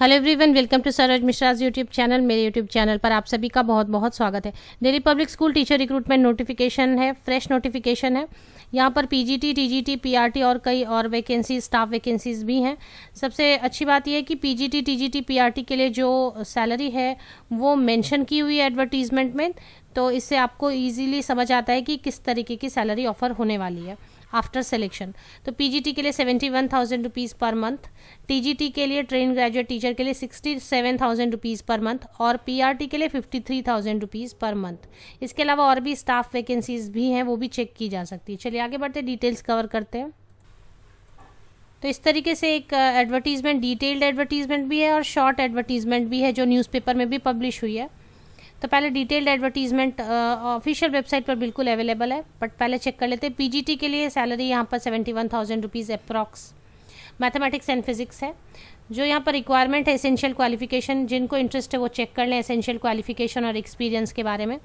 hello everyone welcome to Saroj Mishra's YouTube channel मेरे YouTube channel पर आप सभी का बहुत बहुत स्वागत है Delhi public school teacher recruitment notification है फ्रेश नोटिफिकेशन है यहाँ पर पीजीटी टीजीटी पीआरटी और कई और वैकेंसी स्टाफ वैकेंसीज भी हैं सबसे अच्छी बात यह है कि पीजीटी टीजीटी पीआरटी के लिए जो सैलरी है वो मेंशन की हुई है एडवर्टीजमेंट में तो इससे आपको ईजिली समझ आता है कि किस तरीके की सैलरी ऑफर होने वाली है आफ्टर सिलेक्शन तो पीजीटी के लिए seventy one thousand rupees per month TGT के लिए ट्रेन ग्रेजुएट टीचर के लिए sixty seven thousand rupees per month और पीआरटी के लिए fifty three thousand rupees per month इसके अलावा और भी स्टाफ वैकेंसीज भी हैं वो भी चेक की जा सकती है चलिए आगे बढ़ते डिटेल्स कवर करते हैं तो इस तरीके से एक एडवर्टीज़मेंट डिटेल्ड एडवर्टीज़मेंट भी है और शॉर्ट एडवर्टीज़मेंट भी है जो न्यूज़पेपर में भी पब्लिश हुई है तो पहले डिटेल्ड एडवर्टीजमेंट ऑफिशियल वेबसाइट पर बिल्कुल अवेलेबल है बट पहले चेक कर लेते हैं पीजीटी के लिए सैलरी यहाँ पर seventy one thousand rupees approx mathematics and physics है जो यहाँ पर रिक्वायरमेंट है एसेंशियल क्वालिफिकेशन जिनको इंटरेस्ट है वो चेक कर लें एसेंशियल क्वालिफिकेशन और एक्सपीरियंस के बारे में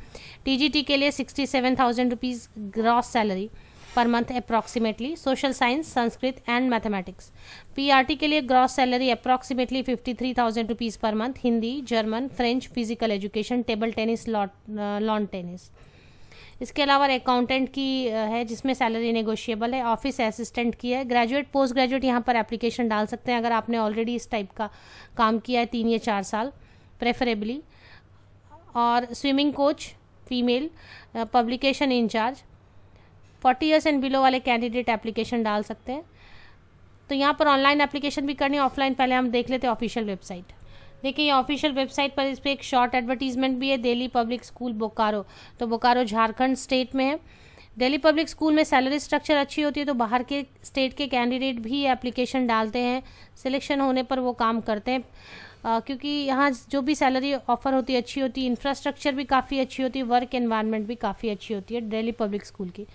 टी के लिए sixty seven thousand rupees gross salary per month approximately social science Sanskrit and mathematics PRT के लिए gross salary approximately fifty three thousand rupees per month Hindi German French physical education table tennis lawn tennis इसके अलावा accountant uh, की है जिसमें salary negotiable है office assistant की है ग्रेजुएट पोस्ट ग्रेजुएट यहाँ पर एप्लीकेशन डाल सकते हैं अगर आपने ऑलरेडी इस टाइप का काम किया है तीन या चार साल प्रेफरेबली और swimming coach female publication incharge forty years and below वाले कैंडिडेट एप्लीकेशन डाल सकते हैं तो यहाँ पर ऑनलाइन एप्लीकेशन भी करनी है ऑफलाइन पहले हम देख लेते हैं ऑफिशियल वेबसाइट देखिए ये ऑफिशियल वेबसाइट पर इस पर एक शॉर्ट एडवर्टीजमेंट भी है दिल्ली पब्लिक स्कूल बोकारो तो बोकारो झारखंड स्टेट में है दिल्ली पब्लिक स्कूल में सैलरी स्ट्रक्चर अच्छी होती है तो बाहर के स्टेट के कैंडिडेट भी एप्लीकेशन डालते हैं सिलेक्शन होने पर वो काम करते हैं क्योंकि यहाँ जो भी सैलरी ऑफर होती है अच्छी होती है इंफ्रास्ट्रक्चर भी काफ़ी अच्छी होती है वर्क एनवायरनमेंट भी काफ़ी अच्छी होती है दिल्ली पब्लिक स्कूल की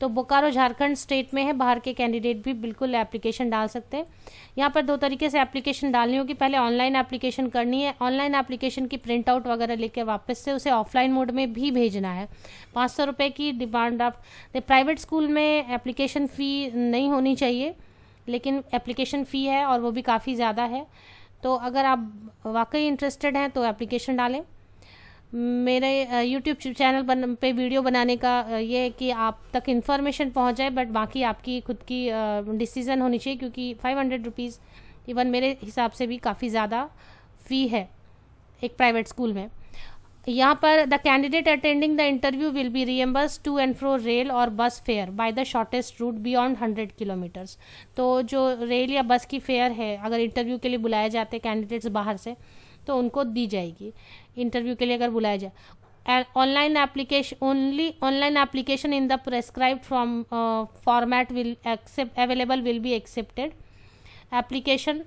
तो बोकारो झारखंड स्टेट में है बाहर के कैंडिडेट भी बिल्कुल एप्लीकेशन डाल सकते हैं यहाँ पर दो तरीके से एप्लीकेशन डालनी होगी पहले ऑनलाइन एप्लीकेशन करनी है ऑनलाइन एप्लीकेशन की प्रिंट आउट वगैरह लेके वापस से उसे ऑफलाइन मोड में भी भेजना है पाँच सौ रुपये की डिमांड आप प्राइवेट स्कूल में एप्लीकेशन फ़ी नहीं होनी चाहिए लेकिन एप्लीकेशन फ़ी है और वो भी काफ़ी ज़्यादा है तो अगर आप वाकई इंटरेस्टेड हैं तो एप्लीकेशन डालें मेरे यूट्यूब चैनल बन पे वीडियो बनाने का ये है कि आप तक इन्फॉर्मेशन पहुंच जाए बट बाकी आपकी खुद की डिसीज़न होनी चाहिए क्योंकि फाइव हंड्रेड रुपीज़ इवन मेरे हिसाब से भी काफ़ी ज़्यादा फ़ी है एक प्राइवेट स्कूल में यहाँ पर the candidate attending the interview will be reimburse to and fro rail और bus fare by the shortest route beyond hundred kilometers तो जो रेल या बस की फेयर है अगर इंटरव्यू के लिए बुलाए जाते हैं कैंडिडेट्स बाहर से तो उनको दी जाएगी इंटरव्यू के लिए अगर बुलाया जाए online application only online application in the prescribe form format will accept available will be accepted application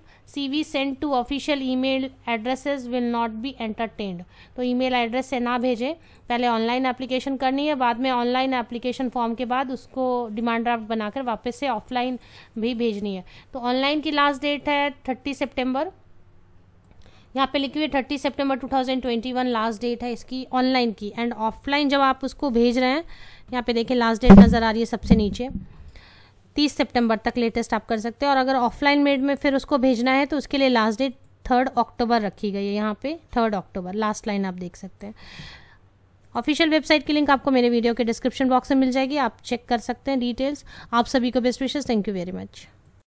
we send to official email addresses will not be entertained तो ईमेल एड्रेस से ना भेजें पहले ऑनलाइन एप्लीकेशन करनी है बाद में online application form के बाद उसको डिमांड ड्राफ्ट बनाकर वापस से ऑफलाइन भी भेजनी है तो ऑनलाइन की लास्ट डेट है थर्टी सेप्टेम्बर यहाँ पे लिखी हुई thirty September two thousand twenty one last date है इसकी ऑनलाइन की एंड ऑफलाइन जब आप उसको भेज रहे हैं यहाँ पे देखें लास्ट डेट नज़र आ रही है सबसे नीचे तीस सितंबर तक लेटेस्ट आप कर सकते हैं और अगर ऑफलाइन मेड में फिर उसको भेजना है तो उसके लिए लास्ट डेट थर्ड अक्टूबर रखी गई है यहाँ पे थर्ड अक्टूबर लास्ट लाइन आप देख सकते हैं ऑफिशियल वेबसाइट की लिंक आपको मेरे वीडियो के डिस्क्रिप्शन बॉक्स में मिल जाएगी आप चेक कर सकते हैं डिटेल्स आप सभी को best wishes thank you very much